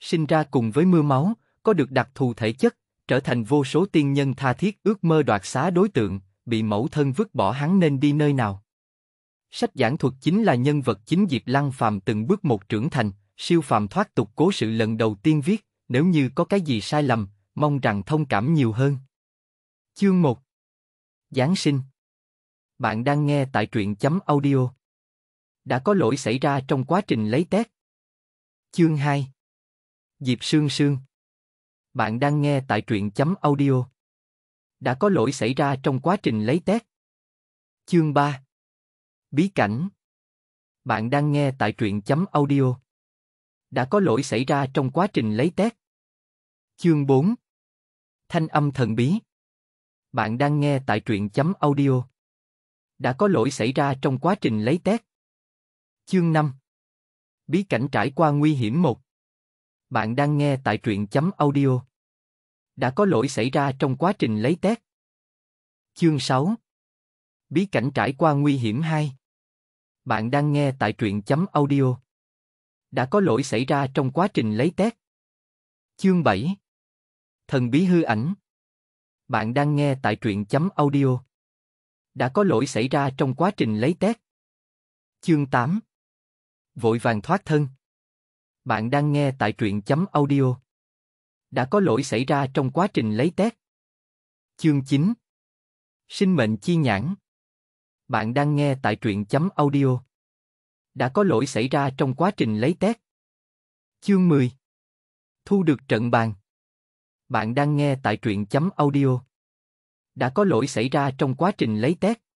sinh ra cùng với mưa máu, có được đặc thù thể chất, trở thành vô số tiên nhân tha thiết ước mơ đoạt xá đối tượng, bị mẫu thân vứt bỏ hắn nên đi nơi nào. Sách giảng thuật chính là nhân vật chính Diệp Lăng Phàm từng bước một trưởng thành, siêu phàm thoát tục cố sự lần đầu tiên viết, nếu như có cái gì sai lầm, mong rằng thông cảm nhiều hơn. Chương 1 Giáng sinh Bạn đang nghe tại truyện chấm audio. Đã có lỗi xảy ra trong quá trình lấy test. Chương 2 Diệp Sương Sương. Bạn đang nghe tại truyện chấm audio. Đã có lỗi xảy ra trong quá trình lấy test. Chương 3 Bí cảnh Bạn đang nghe tại truyện chấm audio. Đã có lỗi xảy ra trong quá trình lấy test. Chương 4 Thanh âm thần bí Bạn đang nghe tại truyện chấm audio. Đã có lỗi xảy ra trong quá trình lấy test. Chương 5 Bí cảnh trải qua nguy hiểm một bạn đang nghe tại truyện chấm audio. Đã có lỗi xảy ra trong quá trình lấy test. Chương 6 Bí cảnh trải qua nguy hiểm 2 Bạn đang nghe tại truyện chấm audio. Đã có lỗi xảy ra trong quá trình lấy test. Chương 7 Thần bí hư ảnh Bạn đang nghe tại truyện chấm audio. Đã có lỗi xảy ra trong quá trình lấy test. Chương 8 Vội vàng thoát thân bạn đang nghe tại truyện chấm audio. Đã có lỗi xảy ra trong quá trình lấy test. Chương 9 Sinh mệnh chi nhãn Bạn đang nghe tại truyện chấm audio. Đã có lỗi xảy ra trong quá trình lấy test. Chương 10 Thu được trận bàn Bạn đang nghe tại truyện chấm audio. Đã có lỗi xảy ra trong quá trình lấy test.